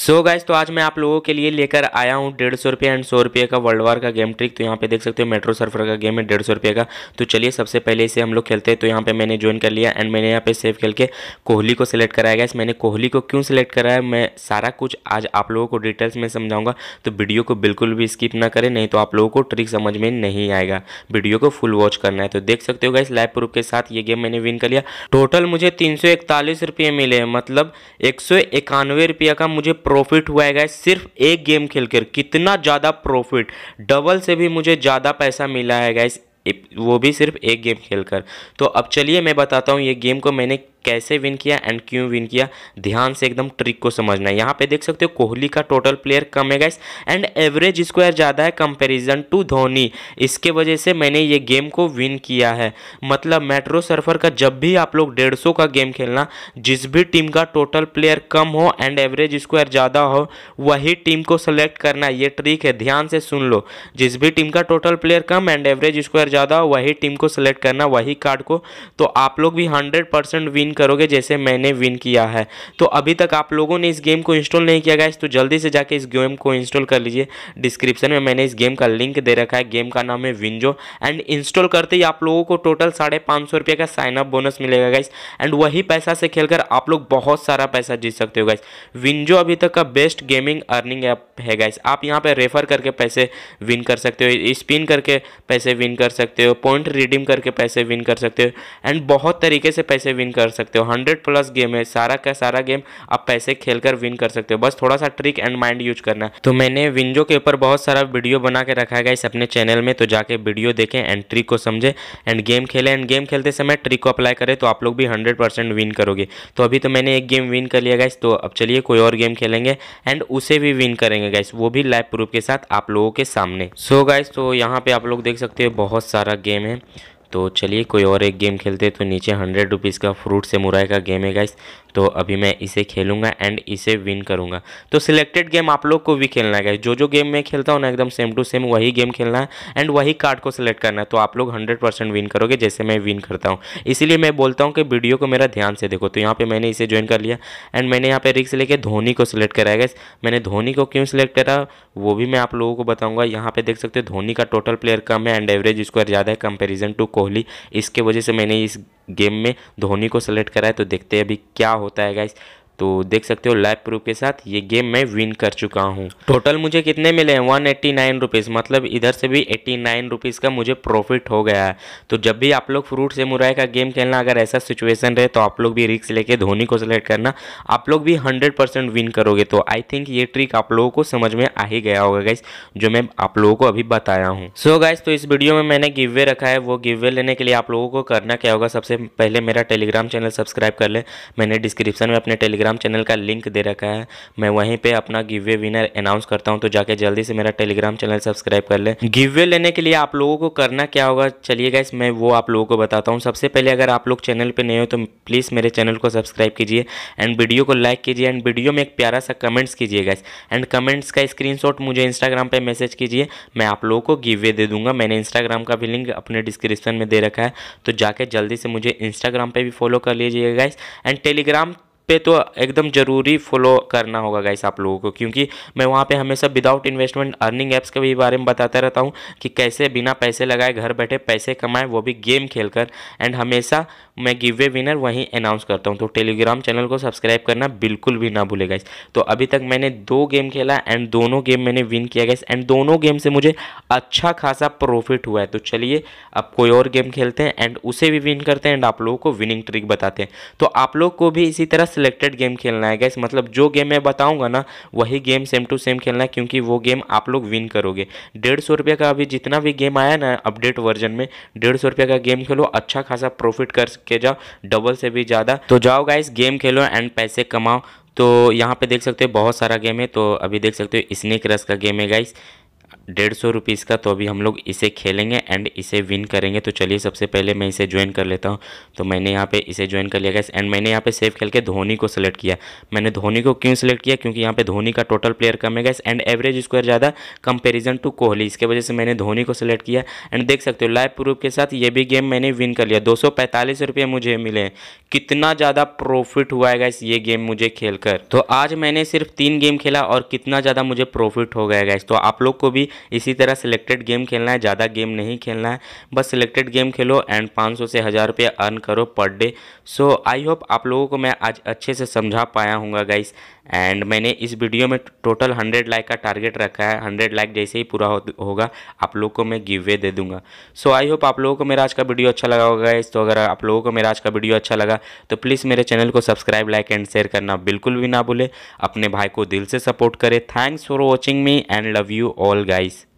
सो so guys तो आज मैं आप लोगों के लिए लेकर आया हूँ डेढ़ सौ रुपये एंड सौ रुपये का वर्ल्ड वार का गेम ट्रिक तो यहाँ पे देख सकते हो मेट्रो सर्फर का गेम है डेढ़ सौ रुपये का तो चलिए सबसे पहले इसे हम लोग खेलते हैं तो यहाँ पे मैंने ज्वाइन कर लिया एंड मैंने यहाँ पे सेव खेल के कोहली को सिलेक्ट कराया गया मैंने कोहली को क्यों सिलेक्ट कराया मैं सारा कुछ आज आप लोगों को डिटेल्स में समझाऊंगा तो वीडियो को बिल्कुल भी स्किप ना करें नहीं तो आप लोगों को ट्रिक समझ में नहीं आएगा वीडियो को फुल वॉच करना है तो देख सकते हो गाइस लाइव प्रूफ के साथ ये गेम मैंने विन कर लिया टोटल मुझे तीन सौ इकतालीस रुपये मिले मतलब एक सौ इक्यानवे रुपये का मुझे प्रॉफिट हुआ है गैस सिर्फ एक गेम खेलकर कितना ज़्यादा प्रॉफिट डबल से भी मुझे ज़्यादा पैसा मिला है गैस वो भी सिर्फ एक गेम खेलकर तो अब चलिए मैं बताता हूँ ये गेम को मैंने कैसे विन किया एंड क्यों विन किया ध्यान से एकदम ट्रिक को समझना है यहाँ पे देख सकते हो कोहली का टोटल प्लेयर कम है गाइस एंड एवरेज स्क्वायर ज़्यादा है कंपैरिजन टू धोनी इसके वजह से मैंने ये गेम को विन किया है मतलब मेट्रो सर्फर का जब भी आप लोग डेढ़ सौ का गेम खेलना जिस भी टीम का टोटल प्लेयर कम हो एंड एवरेज स्क्वायर ज़्यादा हो वही टीम को सेलेक्ट करना ये ट्रिक है ध्यान से सुन लो जिस भी टीम का टोटल प्लेयर कम एंड एवरेज स्क्वायर ज़्यादा हो वही टीम को सेलेक्ट करना वही कार्ड को तो आप लोग भी हंड्रेड विन विन करोगे जैसे मैंने विन किया है तो अभी तक आप लोगों ने इस गेम को इंस्टॉल नहीं किया गया तो जल्दी से जाके इस गेम को इंस्टॉल कर लीजिए डिस्क्रिप्शन में मैंने इस गेम का लिंक दे रखा है गेम का नाम है विंजो एंड इंस्टॉल करते ही आप लोगों को टोटल साढ़े पाँच सौ रुपये का साइनअप बोनस मिलेगा गाइस एंड वही पैसा से खेलकर आप लोग बहुत सारा पैसा जीत सकते हो गाइस विंजो अभी तक का बेस्ट गेमिंग अर्निंग ऐप है गाइस आप यहाँ पे रेफर करके पैसे विन कर सकते हो स्पिन करके पैसे विन कर सकते हो पॉइंट रिडीम करके पैसे विन कर सकते हो एंड बहुत तरीके से पैसे विन कर सकते सकते हो हंड्रेड प्लस गेम है सारा का सारा गेम आप पैसे खेलकर विन कर सकते हो बस थोड़ा सा ट्रिक एंड माइंड यूज करना है तो मैंने विंजो के ऊपर बहुत सारा वीडियो बना के रखा है इस अपने चैनल में तो जाके वीडियो देखें एंड ट्रिक को समझें एंड गेम खेलें एंड गेम खेलते समय ट्रिक को अप्लाई करें तो आप लोग भी हंड्रेड परसेंट विन करोगे तो अभी तो मैंने एक गेम विन कर लिया गाइस तो अब चलिए कोई और गेम खेलेंगे एंड उसे भी विन करेंगे गाइस वो भी लाइव प्रूफ के साथ आप लोगों के सामने सो so गाइस तो यहाँ पे आप लोग देख सकते हो बहुत सारा गेम है तो चलिए कोई और एक गेम खेलते हैं तो नीचे हंड्रेड रुपीज़ का फ्रूट से मुराई का गेम है गाइस तो अभी मैं इसे खेलूँगा एंड इसे विन करूँगा तो सिलेक्टेड गेम आप लोग को भी खेलना है जो जो गेम मैं खेलता हूँ ना एकदम सेम टू सेम वही गेम खेलना है एंड वही कार्ड को सिलेक्ट करना है तो आप लोग हंड्रेड परसेंट विन करोगे जैसे मैं विन करता हूँ इसीलिए मैं बोलता हूँ कि वीडियो को मेरा ध्यान से देखो तो यहाँ पर मैंने इसे ज्वाइन कर लिया एंड मैंने यहाँ पर रिक्स लेके धोनी को सिलेक्ट कराया गया मैंने धोनी को क्यों सिलेक्ट करा वो भी मैं आप लोगों को बताऊँगा यहाँ पर देख सकते हो धोनी का टोटल प्लेयर कम है एंड एवरेज स्क्वायर ज़्यादा है कंपेरिजन टू कोहली इसके वजह से मैंने इस गेम में धोनी को सेलेक्ट करा है तो देखते हैं अभी क्या होता है गाइस तो देख सकते हो लाइव प्रूफ के साथ ये गेम मैं विन कर चुका हूँ टोटल मुझे कितने मिले हैं वन एट्टी नाइन रुपीज़ मतलब इधर से भी एट्टी नाइन रुपीज़ का मुझे प्रॉफिट हो गया है तो जब भी आप लोग फ्रूट से मुराई का गेम खेलना अगर ऐसा सिचुएसन रहे तो आप लोग भी रिक्स लेके धोनी को सेलेक्ट करना आप लोग भी हंड्रेड परसेंट विन करोगे तो आई थिंक ये ट्रिक आप लोगों को समझ में आ ही गया होगा गाइस जो मैं आप लोगों को अभी बताया हूँ सो गाइस तो इस वीडियो में मैंने गिव वे रखा है वो गिव वे लेने के लिए आप लोगों को करना क्या होगा सबसे पहले मेरा टेलीग्राम चैनल सब्सक्राइब कर ले मैंने डिस्क्रिप्शन में अपने टेलीग्राम टेलीग्राम चैनल का लिंक दे रखा है मैं वहीं पे अपना गिव वे विनर अनाउंस करता हूँ तो जाके जल्दी से मेरा टेलीग्राम चैनल सब्सक्राइब कर ले गिव वे लेने के लिए आप लोगों को करना क्या होगा चलिए गाइस मैं वो आप लोगों को बताता हूँ सबसे पहले अगर आप लोग चैनल पर नए हो तो प्लीज़ मेरे चैनल को सब्सक्राइब कीजिए एंड वीडियो को लाइक कीजिए एंड वीडियो में एक प्यारा सा कमेंट्स कीजिए गाइस एंड कमेंट्स का स्क्रीन मुझे इंस्टाग्राम पर मैसेज कीजिए मैं आप लोगों को गिव वे दे दूंगा मैंने इंस्टाग्राम का भी लिंक अपने डिस्क्रिप्शन में दे रखा है तो जाके जल्दी से मुझे इंस्टाग्राम पे भी फॉलो कर लीजिएगा गाइस एंड टेलीग्राम पे तो एकदम ज़रूरी फॉलो करना होगा गाइस आप लोगों को क्योंकि मैं वहाँ पे हमेशा विदाउट इन्वेस्टमेंट अर्निंग ऐप्स के भी बारे में बताता रहता हूँ कि कैसे बिना पैसे लगाए घर बैठे पैसे कमाएं वो भी गेम खेलकर एंड हमेशा मैं गिव वे विनर वहीं अनाउंस करता हूँ तो टेलीग्राम चैनल को सब्सक्राइब करना बिल्कुल भी ना भूले इस तो अभी तक मैंने दो गेम खेला एंड दोनों गेम मैंने विन किया गया एंड दोनों गेम से मुझे अच्छा खासा प्रॉफिट हुआ है तो चलिए अब कोई और गेम खेलते हैं एंड उसे भी विन करते हैं एंड आप लोगों को विनिंग ट्रिक बताते हैं तो आप लोग को भी इसी तरह सिलेक्टेड गेम खेलना है गैस मतलब जो गेम मैं बताऊँगा ना वही गेम सेम टू सेम खेलना है क्योंकि वो गेम आप लोग विन करोगे डेढ़ सौ रुपये का अभी जितना भी गेम आया ना अपडेट वर्जन में डेढ़ सौ रुपये का गेम खेलो अच्छा खासा प्रॉफिट कर के जाओ डबल से भी ज़्यादा तो जाओ गाइस गेम खेलो एंड पैसे कमाओ तो यहाँ पे देख सकते हो बहुत सारा गेम है तो अभी देख सकते हो स्नेक रस का गेम है गाइस डेढ़ सौ रुपीज़ का तो अभी हम लोग इसे खेलेंगे एंड इसे विन करेंगे तो चलिए सबसे पहले मैं इसे ज्वाइन कर लेता हूँ तो मैंने यहाँ पे इसे ज्वाइन कर लिया गया एंड मैंने यहाँ पे सेव खेल के धोनी को सेलेक्ट किया मैंने धोनी को क्यों सेलेक्ट किया क्योंकि यहाँ पे धोनी का टोटल प्लेयर कम है गैस एंड एवरेज स्क्वायर ज़्यादा कंपेरिजन टू कोहली इसके वजह से मैंने धोनी को सिलेक्ट किया एंड देख सकते हो लाइव प्रूफ के साथ ये भी गेम मैंने विन कर लिया दो रुपये मुझे मिले कितना ज़्यादा प्रॉफिट हुआ है गैस ये गेम मुझे खेल तो आज मैंने सिर्फ तीन गेम खेला और कितना ज़्यादा मुझे प्रॉफिट हो गया गैस तो आप लोग को भी भी इसी तरह सिलेक्टेड गेम खेलना है ज़्यादा गेम नहीं खेलना है बस सिलेक्टेड गेम खेलो एंड पाँच सौ से हज़ार रुपये अर्न करो per day so I hope आप लोगों को मैं आज अच्छे से समझा पाया हूँगा गाइस एंड मैंने इस वीडियो में टोटल हंड्रेड लाइक का टारगेट रखा है हंड्रेड लाइक जैसे ही पूरा होगा आप लोग को मैं गिव वे दे दूंगा सो आई होप आप लोगों को मेरा आज का वीडियो अच्छा लगा होगा इस तो अगर आप लोगों को मेरा आज का वीडियो अच्छा लगा तो प्लीज़ मेरे चैनल को सब्सक्राइब लाइक एंड शेयर करना बिल्कुल भी ना भूले अपने भाई को दिल से सपोर्ट करें thanks for watching me and love you all guys